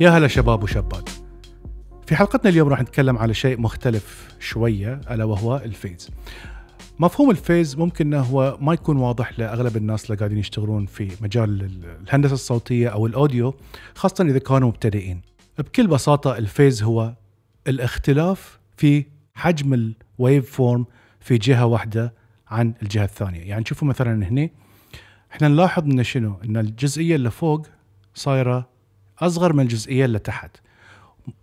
يا هلا شباب وشابات في حلقتنا اليوم راح نتكلم على شيء مختلف شوية ألا وهو الفيز مفهوم الفيز ممكن انه هو ما يكون واضح لاغلب الناس اللي قاعدين يشتغلون في مجال الهندسه الصوتيه او الاوديو خاصه اذا كانوا مبتدئين. بكل بساطه الفيز هو الاختلاف في حجم الويف فورم في جهه واحده عن الجهه الثانيه يعني شوفوا مثلا هنا احنا نلاحظ انه شنو ان الجزئيه اللي فوق صايره اصغر من الجزئيه اللي تحت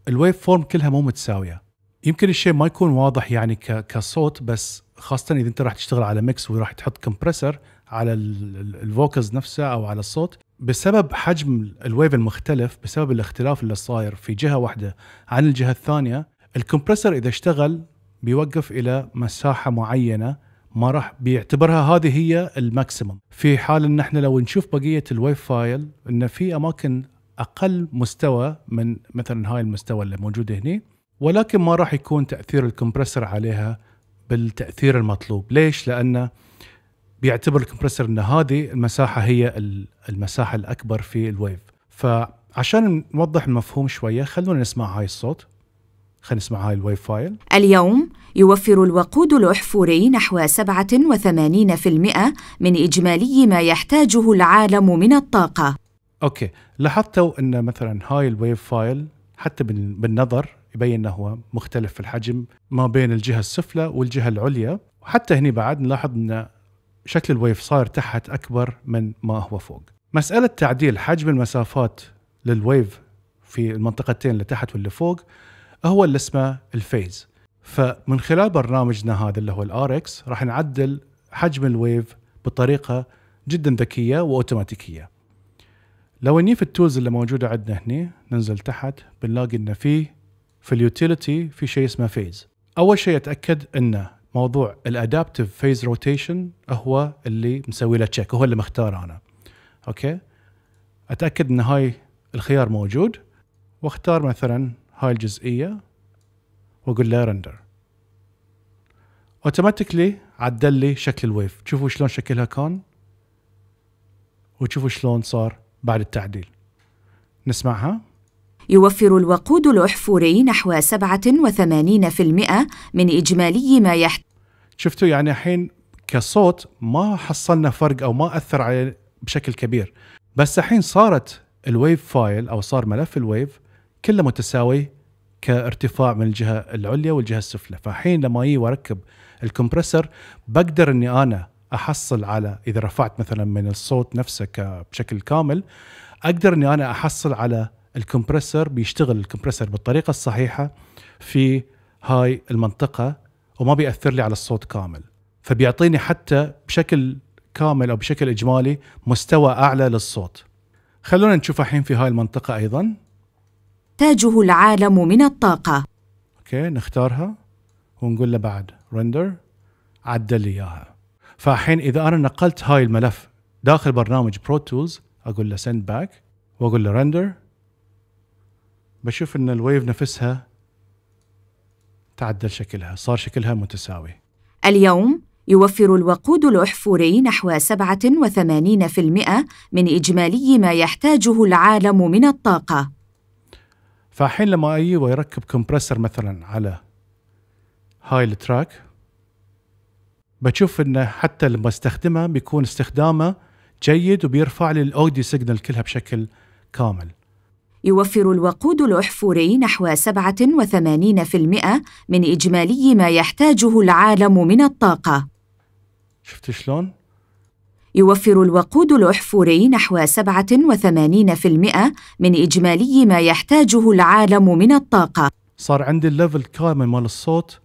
الويف فورم كلها مو متساويه يمكن الشيء ما يكون واضح يعني كصوت بس خاصه اذا انت راح تشتغل على ميكس وراح تحط كمبرسر على الفوكلز نفسه او على الصوت بسبب حجم الويف المختلف بسبب الاختلاف اللي صاير في جهه واحده عن الجهه الثانيه الكمبرسر اذا اشتغل بيوقف الى مساحه معينه ما راح بيعتبرها هذه هي الماكسيمم في حال ان احنا لو نشوف بقيه الويف فايل ان في اماكن اقل مستوى من مثلا هاي المستوى اللي موجود هنا ولكن ما راح يكون تاثير الكمبرسر عليها بالتاثير المطلوب ليش لانه بيعتبر الكمبرسر ان هذه المساحه هي المساحه الاكبر في الويف فعشان نوضح المفهوم شويه خلونا نسمع هاي الصوت خلينا نسمع هاي الويف فايل اليوم يوفر الوقود الأحفوري نحو 87% من إجمالي ما يحتاجه العالم من الطاقة أوكي لاحظتوا أن مثلا هاي الويف فايل حتى بالنظر يبين أنه هو مختلف في الحجم ما بين الجهة السفلى والجهة العليا وحتى هنا بعد نلاحظ أن شكل الويف صار تحت أكبر من ما هو فوق مسألة تعديل حجم المسافات للويف في المنطقتين اللي تحت واللي فوق هو اللي اسمه الفيز فمن خلال برنامجنا هذا اللي هو الار اكس راح نعدل حجم الويف بطريقه جدا ذكيه واوتوماتيكيه لو اني في التولز اللي موجوده عندنا هنا ننزل تحت بنلاقي ان في في اليوتيليتي في شيء اسمه فيز اول شيء اتاكد انه موضوع الادابتيف فيز روتيشن هو اللي مسوي له تشيك هو اللي مختاره انا اوكي اتاكد ان هاي الخيار موجود واختار مثلا هاي الجزئيه واقول له رندر اوتوماتيكلي عدل لي شكل الويف شوفوا شلون شكلها كان وتشوفوا شلون صار بعد التعديل نسمعها يوفر الوقود الأحفوري نحو 87% من إجمالي ما يحت شفتوا يعني الحين كصوت ما حصلنا فرق أو ما أثر عليه بشكل كبير بس الحين صارت الويف فايل أو صار ملف الويف كله متساوي كارتفاع من الجهه العليا والجهه السفلى فحين لما اجي واركب الكمبرسر بقدر اني انا احصل على اذا رفعت مثلا من الصوت نفسه بشكل كامل اقدر اني انا احصل على الكمبرسر بيشتغل الكمبرسر بالطريقه الصحيحه في هاي المنطقه وما بياثر لي على الصوت كامل فبيعطيني حتى بشكل كامل او بشكل اجمالي مستوى اعلى للصوت خلونا نشوف الحين في هاي المنطقه ايضا يحتاجه العالم من الطاقة أوكي نختارها ونقول له بعد رندر عدل لي إياها فالحين إذا أنا نقلت هاي الملف داخل برنامج برو تولز أقول له سند باك وأقول له رندر بشوف إن الويف نفسها تعدل شكلها صار شكلها متساوي اليوم يوفر الوقود الأحفوري نحو 87% من إجمالي ما يحتاجه العالم من الطاقة فالحين لما اجي ويركب كومبرسر مثلا على هاي التراك بشوف انه حتى لما استخدمه بيكون استخدامه جيد وبيرفع لي الاوديو سيجنال كلها بشكل كامل يوفر الوقود الأحفوري نحو 87% من إجمالي ما يحتاجه العالم من الطاقة شفت شلون؟ يوفر الوقود الأحفوري نحو 87% من إجمالي ما يحتاجه العالم من الطاقة صار عندي الليفل كامل مال الصوت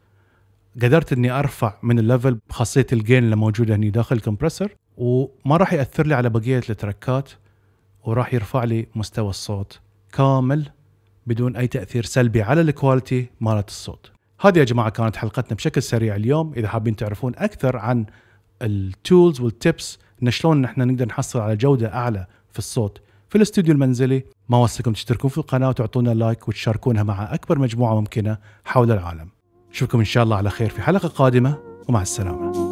قدرت اني ارفع من الليفل بخاصيه الجين اللي موجوده هني داخل الكمبرسر وما راح ياثر لي على بقيه التركات وراح يرفع لي مستوى الصوت كامل بدون اي تاثير سلبي على الكواليتي مالت الصوت. هذه يا جماعه كانت حلقتنا بشكل سريع اليوم، اذا حابين تعرفون اكثر عن التولز والتبس ان شلون نحن نقدر نحصل على جوده اعلى في الصوت في الاستوديو المنزلي ما وصلكم تشتركون في القناه وتعطونا لايك وتشاركونها مع اكبر مجموعه ممكنه حول العالم اشوفكم ان شاء الله على خير في حلقه قادمه ومع السلامه